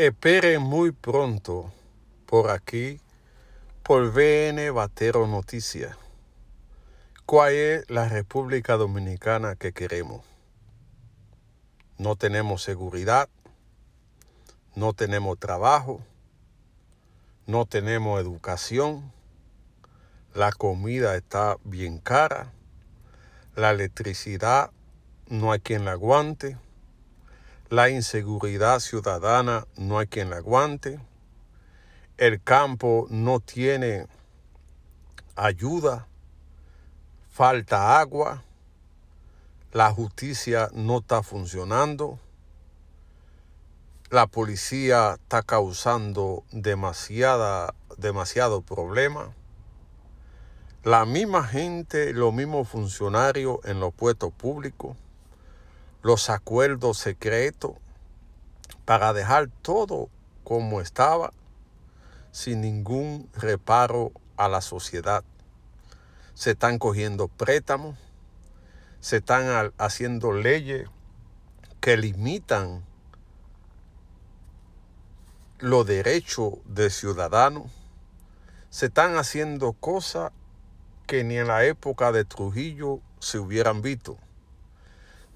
Espere muy pronto por aquí por BN Batero Noticias. ¿Cuál es la República Dominicana que queremos? No tenemos seguridad, no tenemos trabajo, no tenemos educación, la comida está bien cara, la electricidad no hay quien la aguante la inseguridad ciudadana no hay quien la aguante. El campo no tiene ayuda. Falta agua. La justicia no está funcionando. La policía está causando demasiada, demasiado problema. La misma gente, los mismos funcionarios en los puestos públicos los acuerdos secretos para dejar todo como estaba sin ningún reparo a la sociedad. Se están cogiendo préstamos, se están haciendo leyes que limitan los derechos de ciudadanos, se están haciendo cosas que ni en la época de Trujillo se hubieran visto.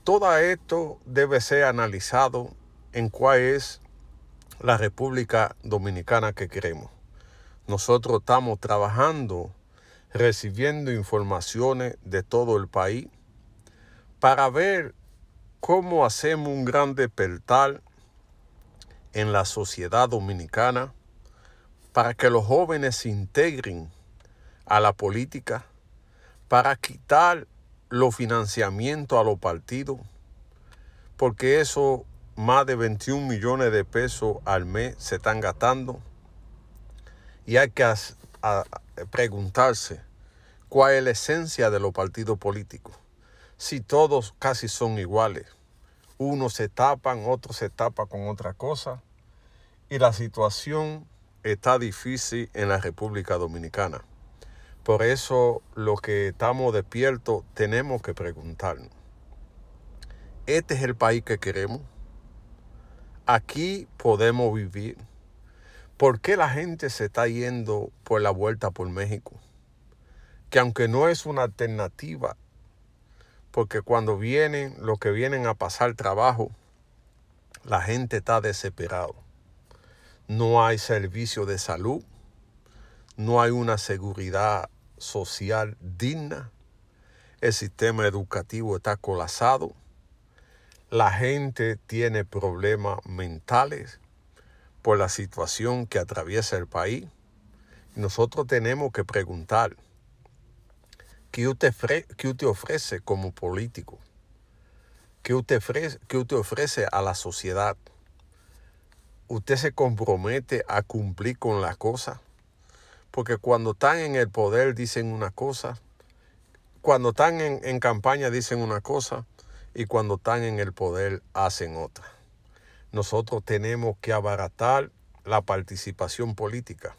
Todo esto debe ser analizado en cuál es la República Dominicana que queremos. Nosotros estamos trabajando, recibiendo informaciones de todo el país para ver cómo hacemos un gran despertar en la sociedad dominicana para que los jóvenes se integren a la política, para quitar los financiamientos a los partidos, porque eso más de 21 millones de pesos al mes se están gastando. Y hay que preguntarse cuál es la esencia de los partidos políticos. Si todos casi son iguales, unos se tapan, otros se tapan con otra cosa. Y la situación está difícil en la República Dominicana. Por eso lo que estamos despiertos tenemos que preguntarnos, ¿este es el país que queremos? ¿Aquí podemos vivir? ¿Por qué la gente se está yendo por la vuelta por México? Que aunque no es una alternativa, porque cuando vienen los que vienen a pasar trabajo, la gente está desesperado. No hay servicio de salud, no hay una seguridad social digna, el sistema educativo está colapsado, la gente tiene problemas mentales por la situación que atraviesa el país. Nosotros tenemos que preguntar, ¿qué usted, qué usted ofrece como político? ¿Qué usted, ¿Qué usted ofrece a la sociedad? ¿Usted se compromete a cumplir con la cosa? Porque cuando están en el poder dicen una cosa, cuando están en, campaña dicen una cosa y cuando están en el poder hacen otra. Nosotros tenemos que abaratar la participación política.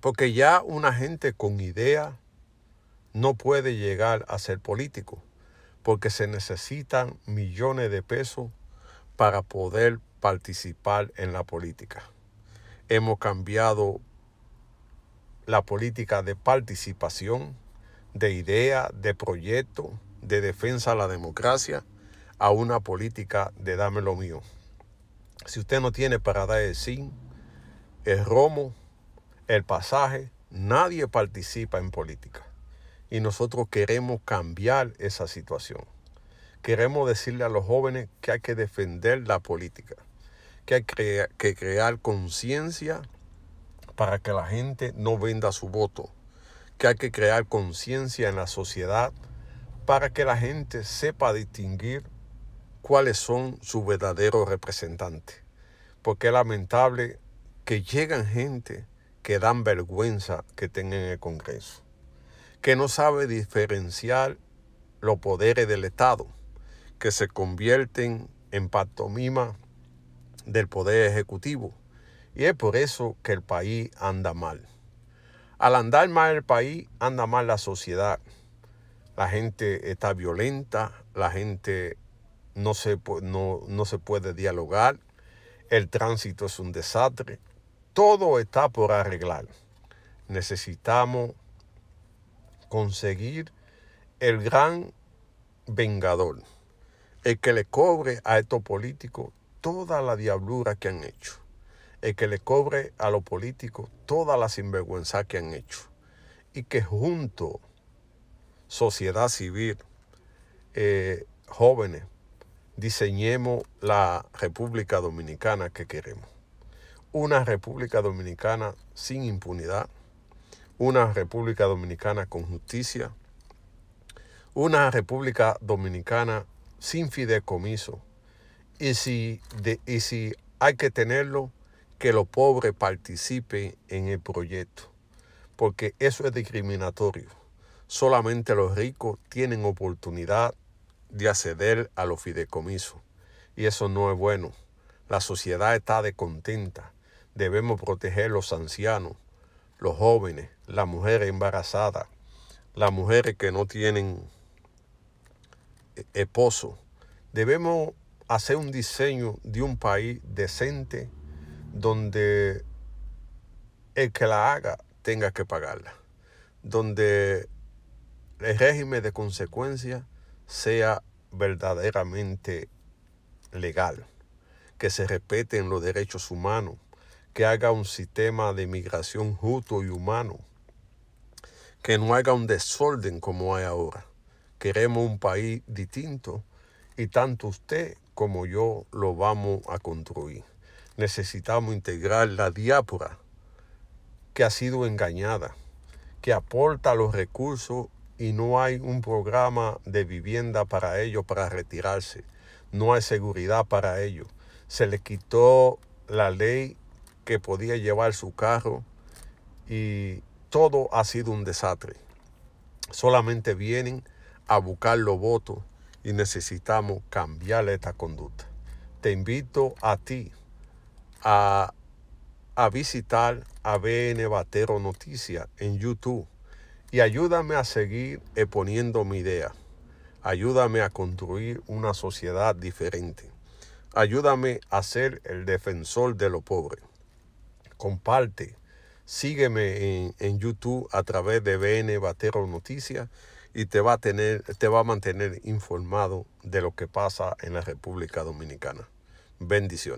Porque ya una gente con idea no puede llegar a ser político, porque se necesitan millones de pesos para poder participar en la política. Hemos cambiado la política de participación, de idea, de proyecto, de defensa a la democracia, a una política de dame lo mío. Si usted no tiene para dar el sin, el romo, el pasaje, nadie participa en política. Y nosotros queremos cambiar esa situación. Queremos decirle a los jóvenes que hay que defender la política, que hay que crear conciencia para que la gente no venda su voto, que hay que crear conciencia en la sociedad para que la gente sepa distinguir cuáles son sus verdaderos representantes. Porque es lamentable que llegan gente que dan vergüenza que tenga en el Congreso, que no sabe diferenciar los poderes del Estado, que se convierten en pantomima del poder ejecutivo y es por eso que el país anda mal. Al andar mal el país, anda mal la sociedad. La gente está violenta, la gente no se, no, se puede dialogar, el tránsito es un desastre. Todo está por arreglar. Necesitamos conseguir el gran vengador, el que le cobre a estos políticos toda la diablura que han hecho el que le cobre a los políticos todas la sinvergüenza que han hecho y que junto sociedad civil, eh, jóvenes, diseñemos la República Dominicana que queremos. Una República Dominicana sin impunidad, una República Dominicana con justicia, una República Dominicana sin fideicomiso. Y si, y si hay que tenerlo, que los pobres participen en el proyecto, porque eso es discriminatorio. Solamente los ricos tienen oportunidad de acceder a los fideicomisos, y eso no es bueno. La sociedad está descontenta. Debemos proteger los ancianos, los jóvenes, las mujeres embarazadas, las mujeres que no tienen eh, esposo. Debemos hacer un diseño de un país decente donde el que la haga tenga que pagarla, donde el régimen de consecuencia sea verdaderamente legal, que se respeten los derechos humanos, que haga un sistema de migración justo y humano, que no haga un desorden como hay ahora. Queremos un país distinto y tanto usted como yo lo vamos a construir necesitamos integrar la diápora que ha sido engañada, que aporta los recursos y no hay un programa de vivienda para ellos para retirarse. No hay seguridad para ellos. Se le quitó la ley que podía llevar su carro y todo ha sido un desastre. Solamente vienen a buscar los votos y necesitamos cambiar esta conducta. Te invito a ti a, visitar a BN Batero Noticias en YouTube y ayúdame a seguir eh, poniendo mi idea. Ayúdame a construir una sociedad diferente. Ayúdame a ser el defensor de lo pobre. Comparte. Sígueme en, en YouTube a través de BN Batero Noticias y te va, a tener, te va a mantener informado de lo que pasa en la República Dominicana. Bendiciones.